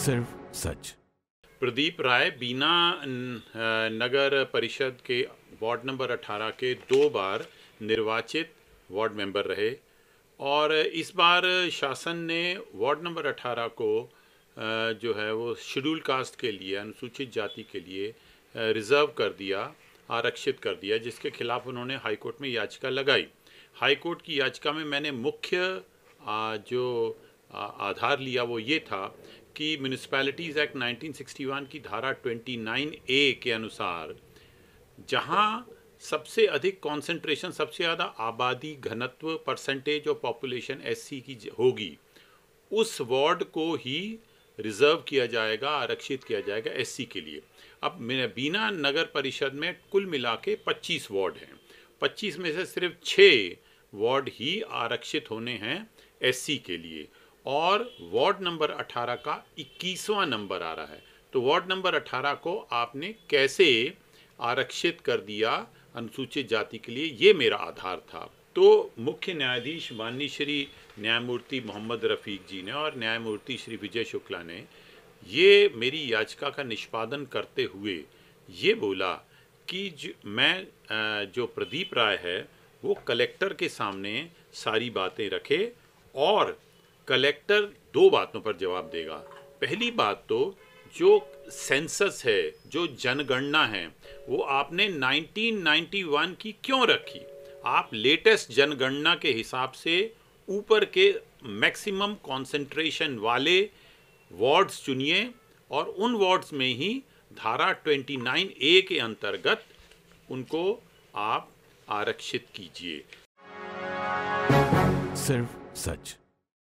सिर्फ सच प्रदीप राय बीना नगर परिषद के वार्ड नंबर 18 के दो बार निर्वाचित वार्ड मेंबर रहे और इस बार शासन ने वार्ड नंबर 18 को जो है वो शेड्यूल कास्ट के लिए अनुसूचित जाति के लिए रिज़र्व कर दिया आरक्षित कर दिया जिसके खिलाफ उन्होंने हाईकोर्ट में याचिका लगाई हाईकोर्ट की याचिका में मैंने मुख्य जो आधार लिया वो ये था कि म्यूनिसपैलिटीज़ एक्ट 1961 की धारा 29 ए के अनुसार जहाँ सबसे अधिक कंसंट्रेशन सबसे ज़्यादा आबादी घनत्व परसेंटेज ऑफ पॉपुलेशन एससी की होगी उस वार्ड को ही रिज़र्व किया जाएगा आरक्षित किया जाएगा एससी के लिए अब मेरा बीना नगर परिषद में कुल मिला के पच्चीस वार्ड हैं पच्चीस में से सिर्फ छः वार्ड ही आरक्षित होने हैं एससी के लिए और वार्ड नंबर 18 का 21वां नंबर आ रहा है तो वार्ड नंबर 18 को आपने कैसे आरक्षित कर दिया अनुसूचित जाति के लिए ये मेरा आधार था तो मुख्य न्यायाधीश माननीय श्री न्यायमूर्ति मोहम्मद रफ़ीक जी ने और न्यायमूर्ति श्री विजय शुक्ला ने ये मेरी याचिका का निष्पादन करते हुए ये बोला कि जो मैं जो प्रदीप राय है वो कलेक्टर के सामने सारी बातें रखे और कलेक्टर दो बातों पर जवाब देगा पहली बात तो जो सेंसस है जो जनगणना है वो आपने 1991 की क्यों रखी आप लेटेस्ट जनगणना के हिसाब से ऊपर के मैक्सिमम कंसंट्रेशन वाले वार्ड्स चुनिए और उन वार्ड्स में ही धारा 29 ए के अंतर्गत उनको आप आरक्षित कीजिए सिर्फ सच